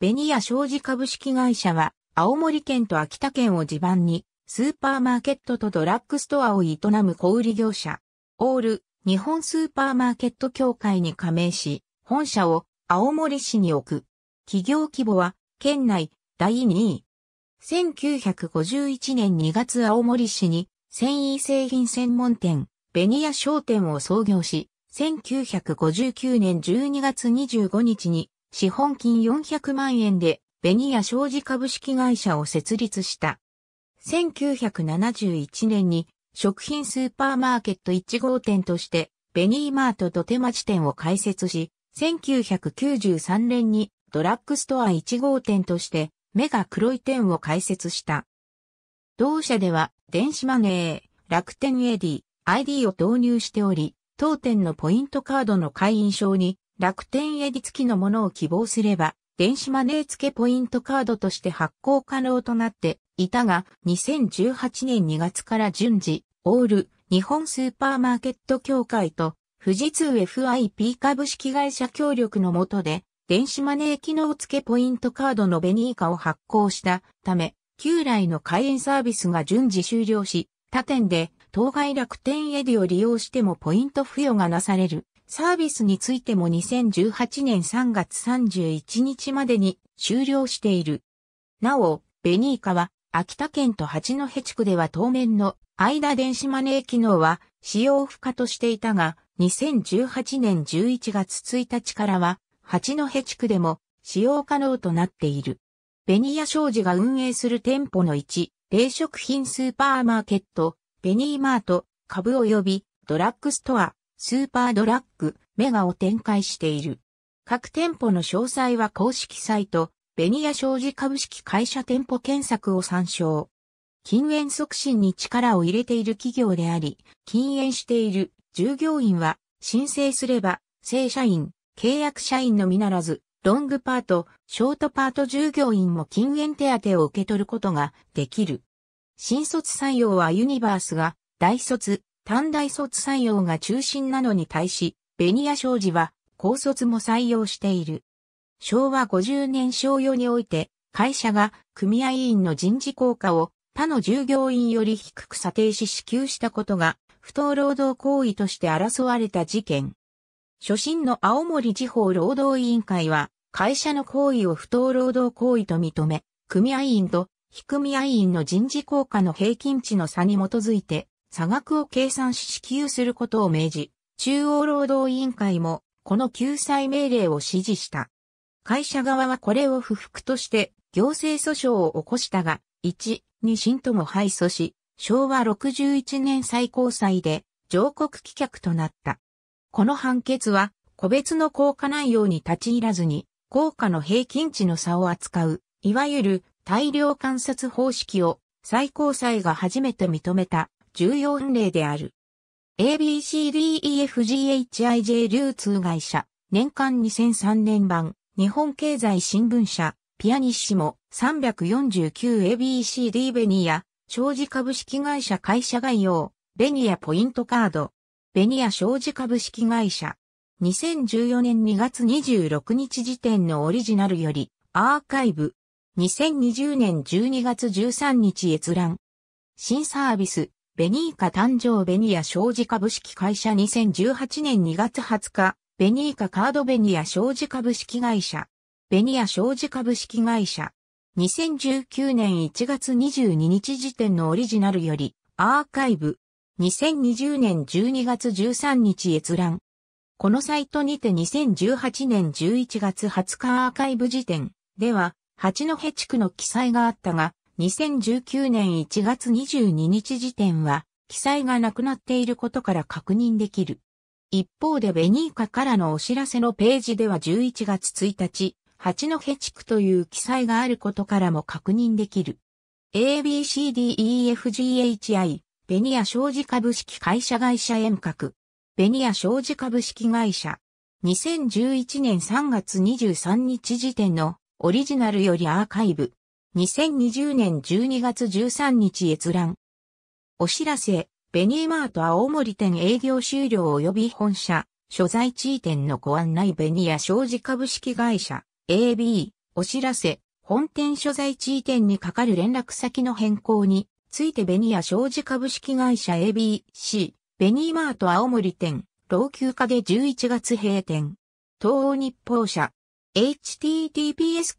ベニヤ商事株式会社は、青森県と秋田県を地盤に、スーパーマーケットとドラッグストアを営む小売業者、オール、日本スーパーマーケット協会に加盟し、本社を青森市に置く。企業規模は、県内第2位。1951年2月青森市に、繊維製品専門店、ベニヤ商店を創業し、1959年12月25日に資本金400万円で、ベニヤ商事株式会社を設立した。1971年に、食品スーパーマーケット1号店として、ベニーマートと手町店を開設し、1993年にドラッグストア1号店として目が黒い店を開設した。同社では電子マネー、楽天エディ、ID を導入しており、当店のポイントカードの会員証に楽天エディ付きのものを希望すれば、電子マネー付ポイントカードとして発行可能となっていたが、2018年2月から順次、オール、日本スーパーマーケット協会と、富士通 FIP 株式会社協力の下で、電子マネー機能付ポイントカードのベニーカを発行したため、旧来の開園サービスが順次終了し、他店で、当該楽天エディを利用してもポイント付与がなされるサービスについても2018年3月31日までに終了している。なお、ベニーカは秋田県と八戸地区では当面の間電子マネー機能は使用不可としていたが、2018年11月1日からは八戸地区でも使用可能となっている。ベニヤ商事が運営する店舗の1、冷食品スーパーマーケット、ベニーマート、株及びドラッグストア、スーパードラッグ、メガを展開している。各店舗の詳細は公式サイト、ベニヤ商事株式会社店舗検索を参照。禁煙促進に力を入れている企業であり、禁煙している従業員は申請すれば、正社員、契約社員のみならず、ロングパート、ショートパート従業員も禁煙手当を受け取ることができる。新卒採用はユニバースが大卒、短大卒採用が中心なのに対し、ベニヤ商事は高卒も採用している。昭和50年商用において、会社が組合員の人事効果を他の従業員より低く査定し支給したことが不当労働行為として争われた事件。初心の青森地方労働委員会は会社の行為を不当労働行為と認め、組合員と非組合員の人事効果の平均値の差に基づいて差額を計算し支給することを命じ、中央労働委員会もこの救済命令を指示した。会社側はこれを不服として行政訴訟を起こしたが、1、2審とも敗訴し、昭和61年最高裁で上告棄却となった。この判決は個別の効果内容に立ち入らずに、効果の平均値の差を扱う、いわゆる大量観察方式を最高裁が初めて認めた14例である。ABCDEFGHIJ 流通会社、年間2003年版、日本経済新聞社、ピアニッシモ、349ABCD ベニア、長寿株式会社会社概要、ベニアポイントカード、ベニア長寿株式会社。2014年2月26日時点のオリジナルより、アーカイブ。2020年12月13日閲覧。新サービス、ベニーカ誕生ベニア商事株式会社2018年2月20日、ベニーカカードベニア商事株式会社。ベニア商事株式会社。2019年1月22日時点のオリジナルより、アーカイブ。2020年12月13日閲覧。このサイトにて2018年11月20日アーカイブ時点では、八戸地区の記載があったが、2019年1月22日時点は、記載がなくなっていることから確認できる。一方でベニーカからのお知らせのページでは11月1日、八戸地区という記載があることからも確認できる。ABCDEFGHI、ベニア商事株式会社会社遠隔。ベニア商事株式会社。2011年3月23日時点のオリジナルよりアーカイブ。2020年12月13日閲覧。お知らせ、ベニーマート青森店営業終了及び本社、所在地位店のご案内ベニア商事株式会社、AB、お知らせ、本店所在地位店にかかる連絡先の変更についてベニア商事株式会社 ABC、ベニーマート青森店、老朽化で11月閉店。東欧日報社、https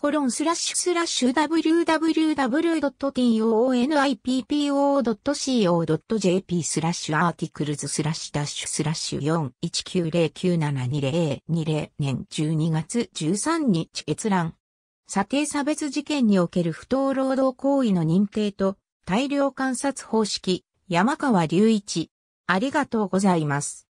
www.tonippo.co.jp スラッシュアーティクルズスラッシュダッシュスラッシュ41909720020年12月13日閲覧。査定差別事件における不当労働行為の認定と大量観察方式山川隆一。ありがとうございます。